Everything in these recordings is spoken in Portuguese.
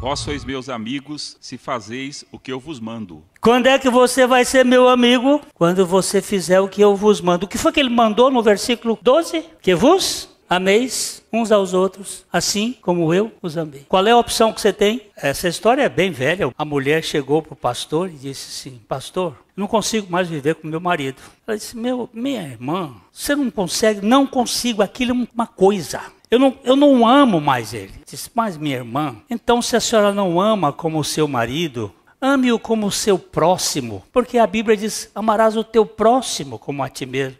Vós sois meus amigos se fazeis o que eu vos mando. Quando é que você vai ser meu amigo? Quando você fizer o que eu vos mando. O que foi que ele mandou no versículo 12? Que vos ameis uns aos outros, assim como eu os amei. Qual é a opção que você tem? Essa história é bem velha. A mulher chegou para o pastor e disse assim: Pastor, não consigo mais viver com meu marido. Ela disse: Meu, minha irmã, você não consegue, não consigo, aquilo é uma coisa. Eu não, eu não amo mais ele. Diz, mas minha irmã, então se a senhora não ama como o seu marido, ame-o como o seu próximo. Porque a Bíblia diz: amarás o teu próximo como a ti mesmo.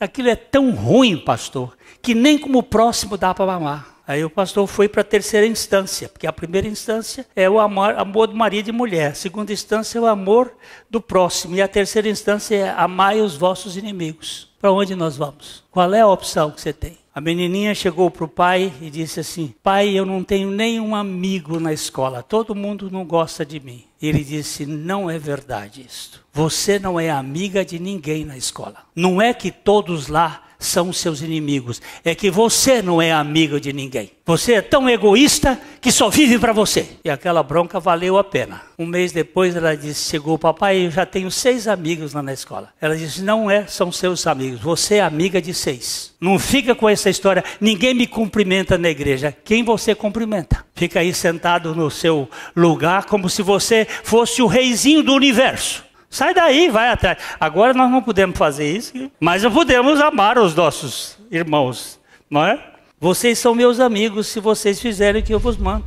Aquilo é tão ruim, pastor, que nem como o próximo dá para amar. Aí o pastor foi para a terceira instância, porque a primeira instância é o amor, amor do marido e mulher, a segunda instância é o amor do próximo, e a terceira instância é amai os vossos inimigos. Para onde nós vamos? Qual é a opção que você tem? A menininha chegou para o pai e disse assim: Pai, eu não tenho nenhum amigo na escola, todo mundo não gosta de mim ele disse: Não é verdade isto. Você não é amiga de ninguém na escola. Não é que todos lá são seus inimigos. É que você não é amigo de ninguém. Você é tão egoísta que só vive para você. E aquela bronca valeu a pena. Um mês depois ela disse: Chegou o papai, eu já tenho seis amigos lá na escola. Ela disse: Não é, são seus amigos. Você é amiga de seis. Não fica com essa história. Ninguém me cumprimenta na igreja. Quem você cumprimenta? Fica aí sentado no seu lugar como se você fosse o reizinho do universo. Sai daí, vai atrás. Agora nós não podemos fazer isso, mas podemos amar os nossos irmãos, não é? Vocês são meus amigos se vocês fizerem o que eu vos mando.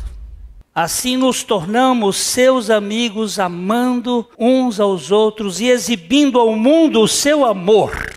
Assim nos tornamos seus amigos, amando uns aos outros e exibindo ao mundo o seu amor.